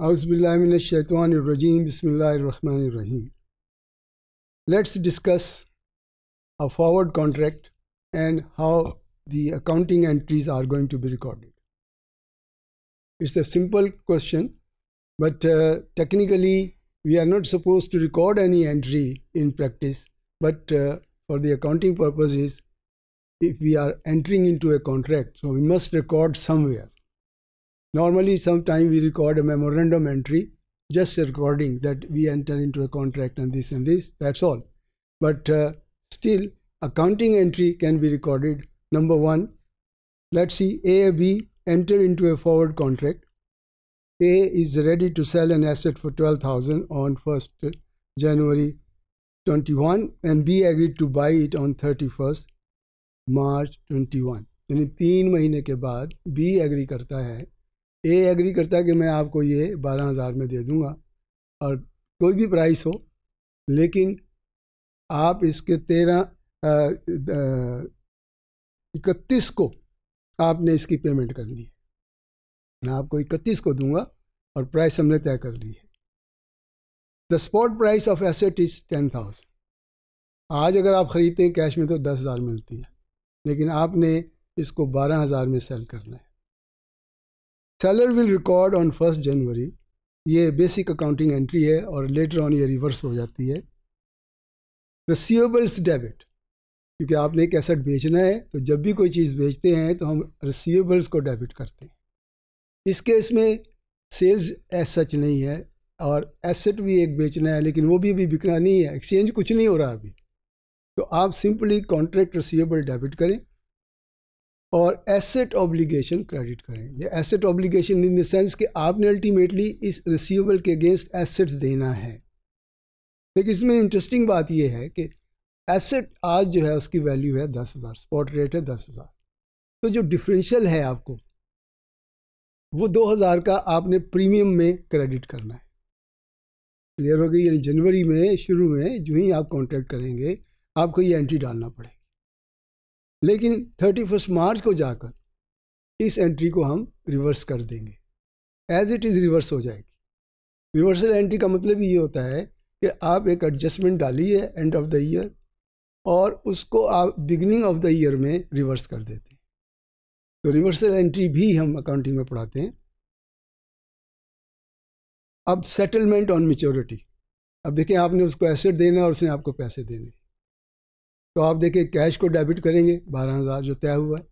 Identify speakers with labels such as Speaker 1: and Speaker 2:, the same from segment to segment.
Speaker 1: Let's discuss a forward contract and how the accounting entries are going to be recorded. It's a simple question, but uh, technically we are not supposed to record any entry in practice, but uh, for the accounting purposes, if we are entering into a contract, so we must record somewhere. Normally, sometime we record a memorandum entry, just recording that we enter into a contract and this and this, that's all. But uh, still, accounting entry can be recorded. Number one, let's see B enter into a forward contract. A is ready to sell an asset for 12,000 on 1st uh, January 21 and B agreed to buy it on 31st March 21 यानी तीन महीने के बाद करता है ये agree करता है कि मैं आपको ये बारह हज़ार में दे दूँगा और कोई भी प्राइस हो लेकिन आप इसके तेरह इकतीस को आपने इसकी पेमेंट ली है मैं आपको इकतीस को दूंगा और प्राइस हमने तय कर ली है the spot price of asset is ten thousand आज अगर आप ख़रीदते हैं कैश में तो दस हज़ार मिलती है लेकिन आपने इसको बारह हज़ार में सेल करना है seller will record on first January ये बेसिक अकाउंटिंग एंट्री है और लेटर ऑन ये रिवर्स हो जाती है रिसीवेबल्स डेबिट क्योंकि आपने एक एसेट बेचना है तो जब भी कोई चीज़ बेचते हैं तो हम रिसीवेबल्स को डेबिट करते हैं इस केस में सेल्स एज सच नहीं है और एसेट भी एक बेचना है लेकिन वो भी अभी बिकना नहीं है एक्सचेंज कुछ नहीं हो रहा अभी तो आप सिंपली कॉन्ट्रैक्ट रिसीवेबल डेबिट करें और एसेट ऑब्लिगेशन क्रेडिट करेंगे asset obligation in the sense कि आपने अल्टीमेटली इस रिसीवेबल के अगेंस्ट एसेट्स देना है लेकिन इसमें इंटरेस्टिंग बात यह है कि एसेट आज जो है उसकी वैल्यू है दस हज़ार स्पॉट रेट है दस हज़ार तो जो डिफरेंशियल है आपको वो दो हज़ार का आपने प्रीमियम में क्रेडिट करना है क्लियर हो गई यानी जनवरी में शुरू में जो ही आप कॉन्टैक्ट करेंगे आपको ये एंट्री डालना पड़ेगा लेकिन थर्टी फर्स्ट मार्च को जाकर इस एंट्री को हम रिवर्स कर देंगे एज इट इज़ रिवर्स हो जाएगी रिवर्सल एंट्री का मतलब ये होता है कि आप एक एडजस्टमेंट डालिए एंड ऑफ द ईयर और उसको आप बिगनिंग ऑफ द ईयर में रिवर्स कर देते हैं तो रिवर्सल एंट्री भी हम अकाउंटिंग में पढ़ाते हैं अब सेटलमेंट ऑन मेच्योरिटी अब देखें आपने उसको एसेट देना और उसने आपको पैसे देने तो आप देखिए कैश को डेबिट करेंगे बारह हज़ार जो तय हुआ है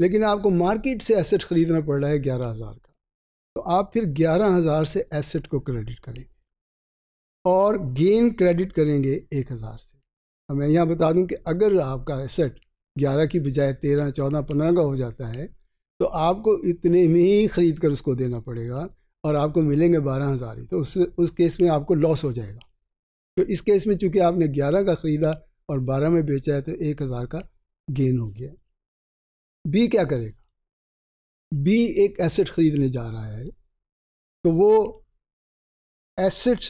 Speaker 1: लेकिन आपको मार्केट से एसेट ख़रीदना पड़ रहा है ग्यारह हज़ार का तो आप फिर ग्यारह हज़ार से एसेट को क्रेडिट करेंगे और गेन क्रेडिट करेंगे एक हज़ार से अब मैं यहाँ बता दूँ कि अगर आपका एसेट ग्यारह की बजाय तेरह चौदह पंद्रह का हो जाता है तो आपको इतने में ही ख़रीद कर उसको देना पड़ेगा और आपको मिलेंगे बारह हज़ार ही तो उस उस केस में आपको लॉस हो जाएगा तो इस केस में चूंकि आपने ग्यारह का ख़रीदा और बारह में बेचा है तो एक हज़ार का गेन हो गया बी क्या करेगा बी एक एसेट खरीदने जा रहा है तो वो एसेट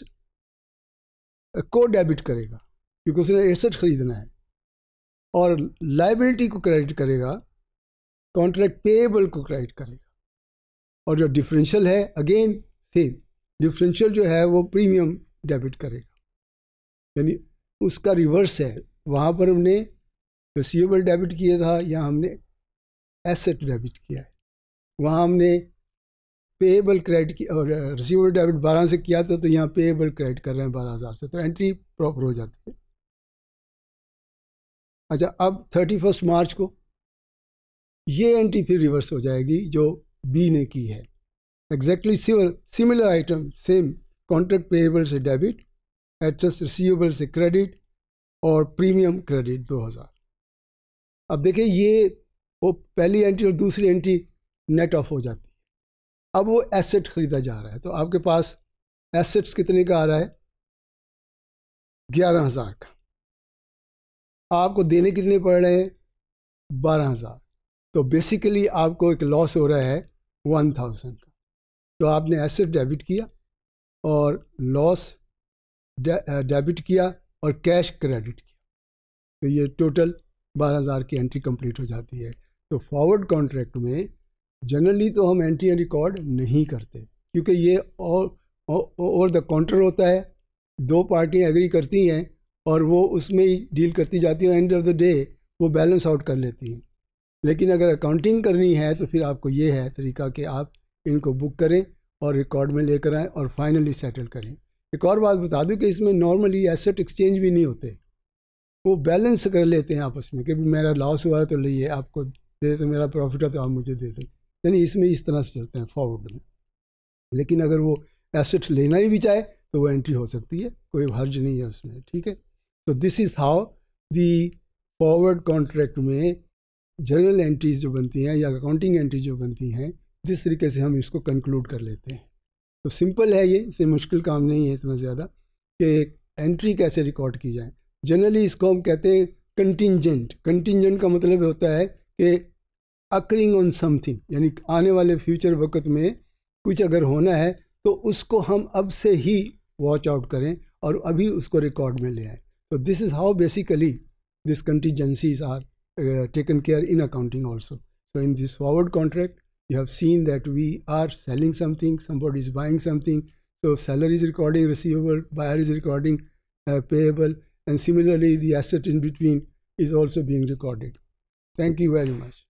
Speaker 1: को डेबिट करेगा क्योंकि उसने एसेट खरीदना है और लाइबिलिटी को क्रेडिट करेगा कॉन्ट्रैक्ट पेएबल को क्रेडिट करेगा और जो डिफरेंशियल है अगेन सेम डिफरेंशियल जो है वो प्रीमियम डेबिट करेगा यानी उसका रिवर्स है वहाँ पर हमने रिसीवेबल डेबिट किया था यहाँ हमने एसेट डेबिट किया है वहाँ हमने पेएबल क्रेडिट की और रिसीवेबल डेबिट बारह से किया था तो यहाँ पेएबल क्रेडिट कर रहे हैं बारह हज़ार से तो एंट्री प्रॉपर हो जाती है अच्छा अब थर्टी फर्स्ट मार्च को ये एंट्री फिर रिवर्स हो जाएगी जो बी ने की है exactly similar item same contract payable से डेबिट एडजस्ट रिसीवेबल से क्रेडिट और प्रीमियम क्रेडिट 2000 अब देखिए ये वो पहली एंट्री और दूसरी एंट्री नेट ऑफ हो जाती है अब वो एसेट ख़रीदा जा रहा है तो आपके पास एसेट्स कितने का आ रहा है ग्यारह हज़ार का आपको देने कितने पड़ रहे हैं बारह हज़ार तो बेसिकली आपको एक लॉस हो रहा है वन थाउजेंड का तो आपने एसेट डेबिट किया और लॉस डेबिट किया और कैश क्रेडिट किया तो ये टोटल बारह हज़ार की एंट्री कंप्लीट हो जाती है तो फॉरवर्ड कॉन्ट्रैक्ट में जनरली तो हम एंट्री रिकॉर्ड नहीं करते क्योंकि ये ओवर और द काउंटर होता है दो पार्टियाँ एग्री करती हैं और वो उसमें ही डील करती जाती हैं एंड ऑफ द डे वो बैलेंस आउट कर लेती हैं लेकिन अगर अकाउंटिंग करनी है तो फिर आपको ये है तरीका कि आप इनको बुक करें और रिकॉर्ड में लेकर आएँ और फाइनली सेटल करें एक और बात बता दूँ कि इसमें नॉर्मली एसेट एक्सचेंज भी नहीं होते वो बैलेंस कर लेते हैं आपस में कि मेरा लॉस हुआ है तो लिए आपको दे दो मेरा प्रॉफिट है तो आप मुझे दे दो यानी इसमें इस तरह से चलते हैं फॉरवर्ड में लेकिन अगर वो एसेट लेना ही भी चाहे तो वो एंट्री हो सकती है कोई हर्ज नहीं है उसमें ठीक है तो this is how the forward contract में जनरल एंट्रीज जो बनती हैं या अकाउंटिंग एंट्री जो बनती हैं जिस तरीके से हम इसको कंक्लूड कर लेते हैं तो सिंपल है ये इससे मुश्किल काम नहीं है इतना ज़्यादा कि एंट्री कैसे रिकॉर्ड की जाए जनरली इसको हम कहते हैं कंटिजेंट कंटिजेंट का मतलब होता है कि अकरिंग ऑन समथिंग यानी आने वाले फ्यूचर वक्त में कुछ अगर होना है तो उसको हम अब से ही वॉच आउट करें और अभी उसको रिकॉर्ड में ले आए तो this is how basically this contingencies are taken care in accounting also so in this forward contract You have seen that we are selling something, somebody is buying something. So seller is recording receivable, buyer is recording uh, payable, and similarly the asset in between is also being recorded. Thank you very much.